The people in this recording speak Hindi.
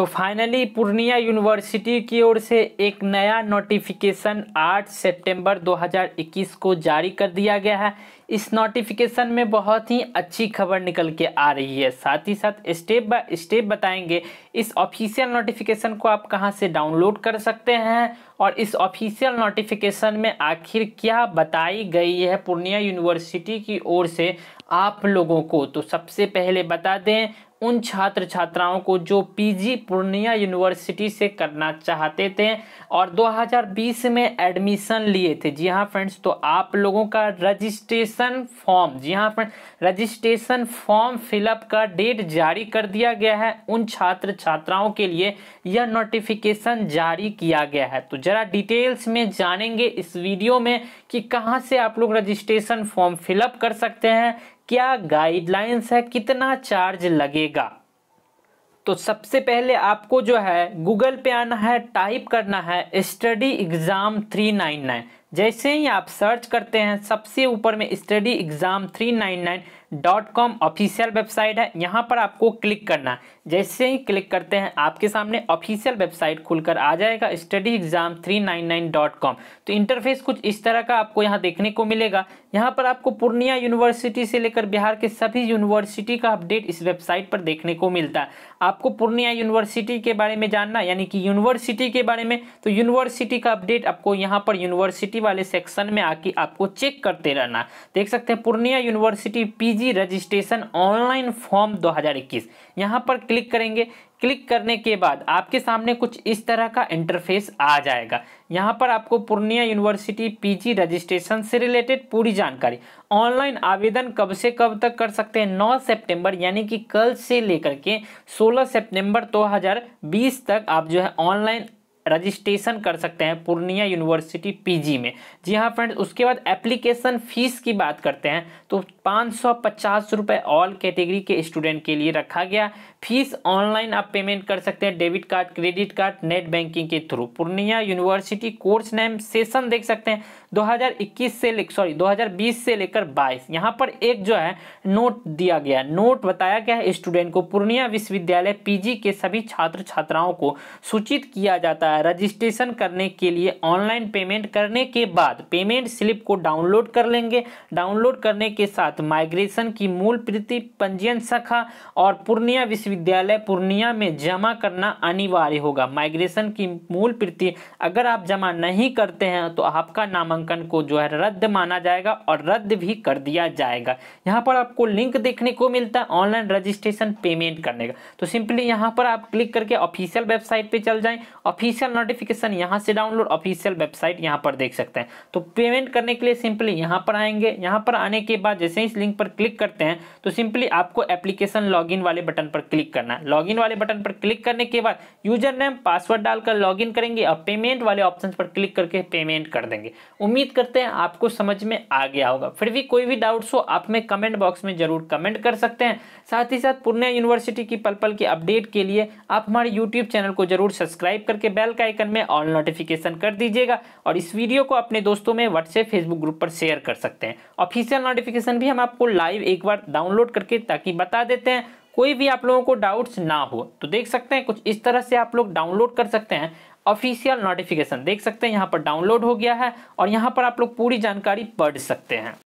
तो फाइनली पूर्णिया यूनिवर्सिटी की ओर से एक नया नोटिफिकेशन 8 सितंबर 2021 को जारी कर दिया गया है इस नोटिफिकेशन में बहुत ही अच्छी खबर निकल के आ रही है साथ ही साथ स्टेप बाय स्टेप बताएंगे इस ऑफिशियल नोटिफिकेशन को आप कहां से डाउनलोड कर सकते हैं और इस ऑफिशियल नोटिफिकेशन में आखिर क्या बताई गई है पूर्णिया यूनिवर्सिटी की ओर से आप लोगों को तो सबसे पहले बता दें उन छात्र छात्राओं को जो पीजी पूर्णिया यूनिवर्सिटी से करना चाहते थे और 2020 में एडमिशन लिए थे जी हाँ फ्रेंड्स तो आप लोगों का रजिस्ट्रेशन फॉर्म जी हाँ फ्रेंड रजिस्ट्रेशन फॉर्म फिलअप का डेट जारी कर दिया गया है उन छात्र छात्राओं के लिए यह नोटिफिकेशन जारी किया गया है तो ज़रा डिटेल्स में जानेंगे इस वीडियो में कि कहाँ से आप लोग रजिस्ट्रेशन फॉर्म फिलअप कर सकते हैं क्या गाइडलाइंस है कितना चार्ज लगेगा तो सबसे पहले आपको जो है गूगल पे आना है टाइप करना है study exam three nine nine जैसे ही आप सर्च करते हैं सबसे ऊपर में study exam three nine nine dot com official website है यहाँ पर आपको क्लिक करना जैसे ही क्लिक करते हैं आपके सामने ऑफिशियल वेबसाइट खुलकर आ जाएगा study exam three nine nine dot com तो इंटरफेस कुछ इस तरह का आपको यहाँ देखने को मिलेगा यहाँ पर आपको पूर्णिया यूनिवर्सिटी से लेकर बिहार के सभी यूनिवर्सिटी का अपडेट इस वेबसाइट पर देखने को मिलता है आपको पूर्णिया यूनिवर्सिटी के बारे में जानना यानी कि यूनिवर्सिटी के बारे में तो यूनिवर्सिटी का अपडेट आपको यहाँ पर यूनिवर्सिटी वाले सेक्शन में आके आपको चेक करते रहना देख सकते हैं Purnia university P PG registration online form 2021 हजार यहाँ पर क्लिक करेंगे क्लिक करने के बाद आपके सामने कुछ इस तरह का इंटरफेस आ जाएगा यहाँ पर आपको पूर्णिया यूनिवर्सिटी पीजी रजिस्ट्रेशन से रिलेटेड पूरी जानकारी ऑनलाइन आवेदन कब से कब तक कर सकते हैं 9 सितंबर यानी कि कल से लेकर के 16 सितंबर 2020 तक आप जो है ऑनलाइन रजिस्ट्रेशन कर सकते हैं पूर्णिया यूनिवर्सिटी पीजी में जी हाँ फ्रेंड्स उसके बाद एप्लीकेशन फ़ीस की बात करते हैं तो पाँच सौ पचास रुपये ऑल कैटेगरी के स्टूडेंट के लिए रखा गया फीस ऑनलाइन आप पेमेंट कर सकते हैं debit card credit card net banking के through Purnia university course name session देख सकते हैं 2021 से ले सॉरी 2020 से लेकर 22 यहाँ पर एक जो है नोट दिया गया नोट बताया गया है स्टूडेंट को पूर्णिया विश्वविद्यालय पीजी के सभी छात्र छात्राओं को सूचित किया जाता है रजिस्ट्रेशन करने के लिए ऑनलाइन पेमेंट करने के बाद पेमेंट स्लिप को डाउनलोड कर लेंगे डाउनलोड करने के साथ माइग्रेशन की मूल प्रति पंजीयन शाखा और पूर्णिया विश्वविद्यालय पूर्णिया में जमा करना अनिवार्य होगा माइग्रेशन की मूल प्रति अगर आप जमा नहीं करते हैं तो आपका नामांकन को जो है रद्द माना जाएगा और रद्द भी कर दिया जाएगा यहाँ पर आपको लिंक देखने को मिलता है ऑनलाइन रजिस्ट्रेशन पेमेंट करने का तो सिंपली यहाँ पर आप क्लिक करके ऑफिशियल वेबसाइट पर चल जाएं ऑफिस ऑफिशियल नोटिफिकेशन यहाँ से डाउनलोड ऑफिशियल वेबसाइट यहाँ पर देख सकते हैं तो पेमेंट करने के लिए सिंपली यहाँ पर आएंगे यहाँ पर आने के बाद जैसे इस लिंक पर क्लिक करते हैं तो सिंपली आपको एप्लीकेशन लॉगिन वाले बटन पर क्लिक करना है लॉगिन वाले बटन पर क्लिक करने के बाद यूजर नेम पासवर्ड डालकर लॉगिन करेंगे और पेमेंट वाले ऑप्शन पर क्लिक करके पेमेंट कर देंगे उम्मीद करते हैं आपको समझ में आ गया होगा फिर भी कोई भी डाउट्स हो आप में कमेंट बॉक्स में जरूर कमेंट कर सकते हैं साथ ही साथ पूर्णिया यूनिवर्सिटी की पल पल की अपडेट के लिए आप हमारे यूट्यूब चैनल को जरूर सब्सक्राइब करके बेल बेल का आइकन में ऑल नोटिफिकेशन कर दीजिएगा और इस वीडियो को अपने दोस्तों में व्हाट्सएप फेसबुक ग्रुप पर शेयर कर सकते हैं ऑफिशियल नोटिफिकेशन भी हम आपको लाइव एक बार डाउनलोड करके ताकि बता देते हैं कोई भी आप लोगों को डाउट्स ना हो तो देख सकते हैं कुछ इस तरह से आप लोग डाउनलोड कर सकते हैं ऑफिशियल नोटिफिकेशन देख सकते हैं यहाँ पर डाउनलोड हो गया है और यहाँ पर आप लोग पूरी जानकारी पढ़ सकते हैं